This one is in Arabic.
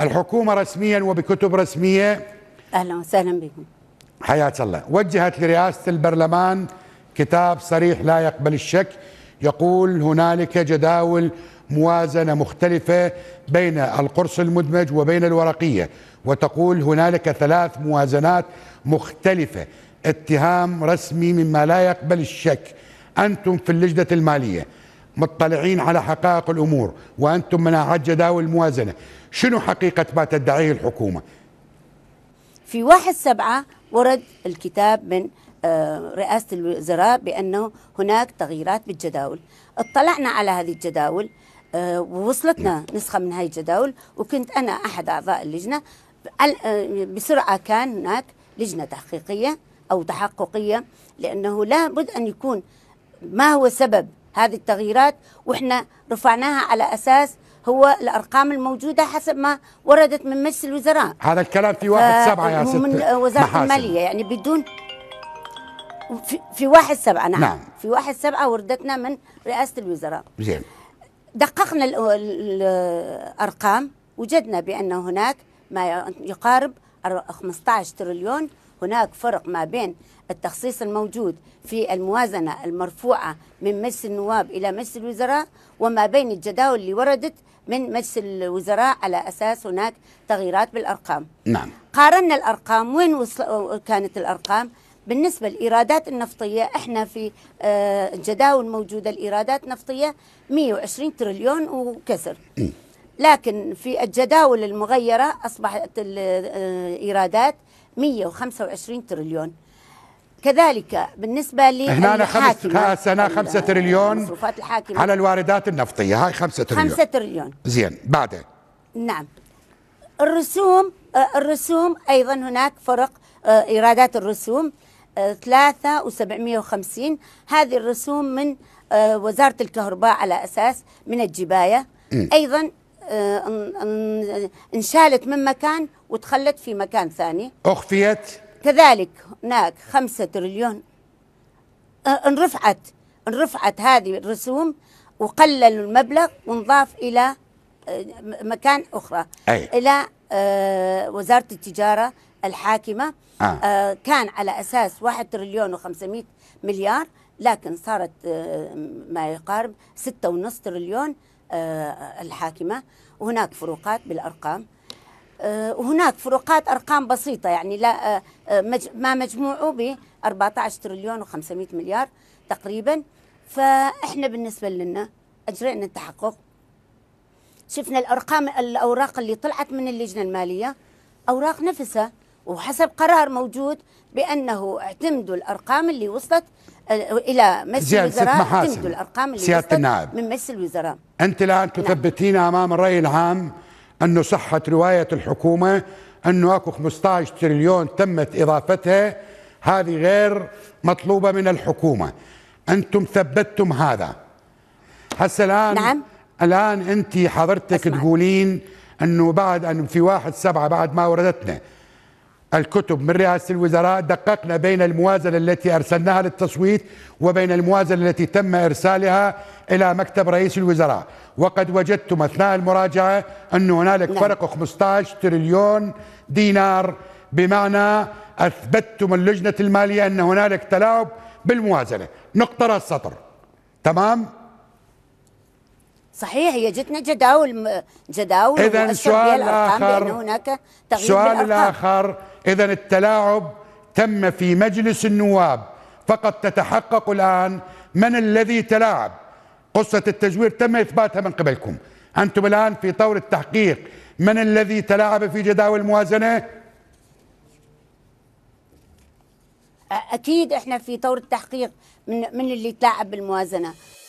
الحكومة رسميا وبكتب رسمية أهلا وسهلا بكم حياة الله وجهت لرئاسة البرلمان كتاب صريح لا يقبل الشك يقول هنالك جداول موازنة مختلفة بين القرص المدمج وبين الورقية وتقول هنالك ثلاث موازنات مختلفة اتهام رسمي مما لا يقبل الشك أنتم في اللجنة المالية مطلعين على حقائق الأمور وأنتم من أعد جداول الموازنة شنو حقيقة ما تدعيه الحكومة في واحد سبعة ورد الكتاب من آه، رئاسة الوزراء بأنه هناك تغييرات بالجداول اطلعنا على هذه الجداول آه، ووصلتنا نسخة من هذه الجداول وكنت أنا أحد أعضاء اللجنة آه، بسرعة كان هناك لجنة تحقيقية أو تحققية لأنه لابد أن يكون ما هو سبب هذه التغييرات واحنا رفعناها على اساس هو الارقام الموجوده حسب ما وردت من مجلس الوزراء هذا الكلام في واحد سبعة يا ست من وزاره الماليه يعني بدون في, في واحد سبعة نعم, نعم. في واحد سبعة وردتنا من رئاسه الوزراء زين دققنا الارقام وجدنا بان هناك ما يقارب 15 تريليون هناك فرق ما بين التخصيص الموجود في الموازنة المرفوعة من مجلس النواب إلى مجلس الوزراء وما بين الجداول اللي وردت من مجلس الوزراء على أساس هناك تغييرات بالأرقام نعم قارنا الأرقام وين وصل كانت الأرقام بالنسبة للإيرادات النفطية احنا في الجداول آه، موجودة الإيرادات النفطية 120 تريليون وكسر لكن في الجداول المغيرة أصبحت الإيرادات آه، 125 تريليون كذلك بالنسبة هنا سنة خمسة تريليون المصروفات الحاكمة على الواردات النفطية هاي خمسة تريليون خمسة تريليون زين بعدين نعم الرسوم الرسوم أيضا هناك فرق آه، إيرادات الرسوم 3750 آه، هذه الرسوم من آه، وزارة الكهرباء على أساس من الجباية أيضا آه، انشالت من مكان وتخلت في مكان ثاني أخفيت كذلك هناك خمسة تريليون آه، انرفعت انرفعت هذه الرسوم وقلل المبلغ وانضاف إلى آه، مكان أخرى أي. إلى وزارة التجارة الحاكمة آه. كان على أساس 1 تريليون و500 مليار لكن صارت ما يقارب ونص تريليون آه، الحاكمة وهناك فروقات بالأرقام آه، وهناك فروقات أرقام بسيطة يعني لا آه، ما مجموعه ب 14 تريليون و500 مليار تقريبا فإحنا بالنسبة لنا أجرينا التحقق شفنا الأرقام الأوراق اللي طلعت من اللجنة المالية أوراق نفسها وحسب قرار موجود بأنه اعتمدوا الأرقام اللي وصلت الى مجلس الوزراء تمدوا الارقام اللي سياده النائب من مجلس الوزراء انت الان نعم. تثبتين نعم. امام الراي العام انه صحه روايه الحكومه انه اكو 15 تريليون تمت اضافتها هذه غير مطلوبه من الحكومه انتم ثبتتم هذا هسه الان نعم الان انت حضرتك أسمع. تقولين انه بعد ان في واحد سبعة بعد ما وردتنا الكتب من رئاسة الوزراء دققنا بين الموازنة التي أرسلناها للتصويت وبين الموازنة التي تم إرسالها إلى مكتب رئيس الوزراء وقد وجدتم أثناء المراجعة أن هنالك نعم. فرق 15 تريليون دينار بمعنى أثبتتم اللجنة المالية أن هنالك تلاعب بالموازنة نقطة السطر تمام؟ صحيح هي جتنا جداول جداول اذا سؤال اخر بأن هناك سؤال الاخر اذا التلاعب تم في مجلس النواب فقد تتحقق الان من الذي تلاعب قصه التزوير تم اثباتها من قبلكم انتم الان في طور التحقيق من الذي تلاعب في جداول الموازنه اكيد احنا في طور التحقيق من من اللي تلاعب بالموازنه